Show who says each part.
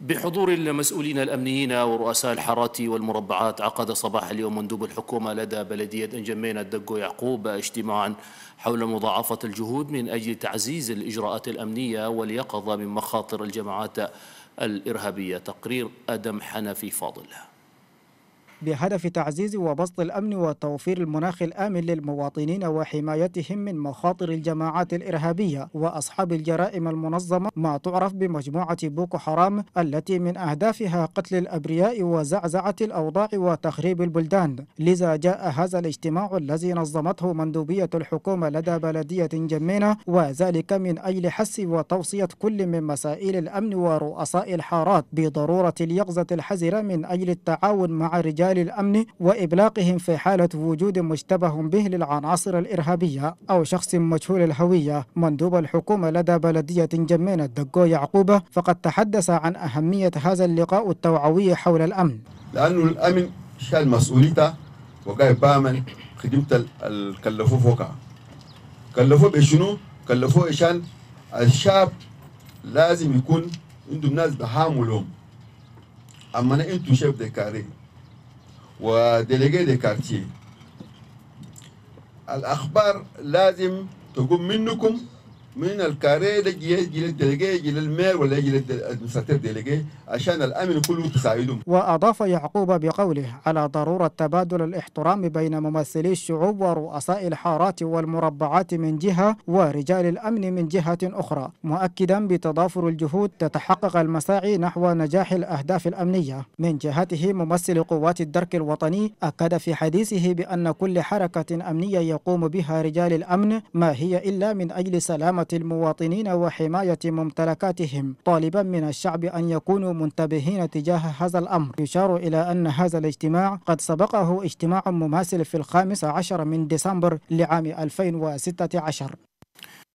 Speaker 1: بحضور المسؤولين الأمنيين ورؤساء الحارات والمربعات عقد صباح اليوم مندوب الحكومة لدى بلدية إنجمين الدقو يعقوب اجتماعا حول مضاعفة الجهود من أجل تعزيز الإجراءات الأمنية واليقظة من مخاطر الجماعات الإرهابية تقرير أدم حنفي فاضل
Speaker 2: بهدف تعزيز وبسط الأمن وتوفير المناخ الآمن للمواطنين وحمايتهم من مخاطر الجماعات الإرهابية وأصحاب الجرائم المنظمة ما تعرف بمجموعة بوكو حرام التي من أهدافها قتل الأبرياء وزعزعة الأوضاع وتخريب البلدان لذا جاء هذا الاجتماع الذي نظمته مندوبية الحكومة لدى بلدية جمينة وذلك من أجل حس وتوصية كل من مسائل الأمن ورؤساء الحارات بضرورة اليقظة الحذرة من أجل التعاون مع رجال أعمال الأمن وإبلاقهم في حالة وجود مشتبه به للعناصر الإرهابية أو شخص مجهول الهوية مندوب الحكومة لدى بلدية جمينة دقو يعقوبة فقد تحدث عن أهمية هذا اللقاء التوعوي حول الأمن
Speaker 3: لأن الأمن شال مسؤوليته وقاعد بامن خدمة الكلفو فوقها كلفو بشنو؟ كلفو إشان الشاب لازم يكون عندهم ناس بحاملهم لهم أما أنتم شايف ده وديليجي دي كارتيه الأخبار لازم تقوم منكم من الكاري يجي للدلقي يجي للمير ولا يجي للادمنستراتيف ديليجي عشان الامن كله تساعدهم
Speaker 2: واضاف يعقوب بقوله على ضروره تبادل الاحترام بين ممثلي الشعوب ورؤساء الحارات والمربعات من جهه ورجال الامن من جهه اخرى مؤكدا بتضافر الجهود تتحقق المساعي نحو نجاح الاهداف الامنيه من جهته ممثل قوات الدرك الوطني اكد في حديثه بان كل حركه امنيه يقوم بها رجال الامن ما هي الا من اجل سلامه المواطنين وحماية ممتلكاتهم طالبا من الشعب أن يكونوا منتبهين تجاه هذا الأمر يشار إلى أن هذا الاجتماع قد سبقه اجتماع مماثل في الخامس عشر من ديسمبر لعام 2016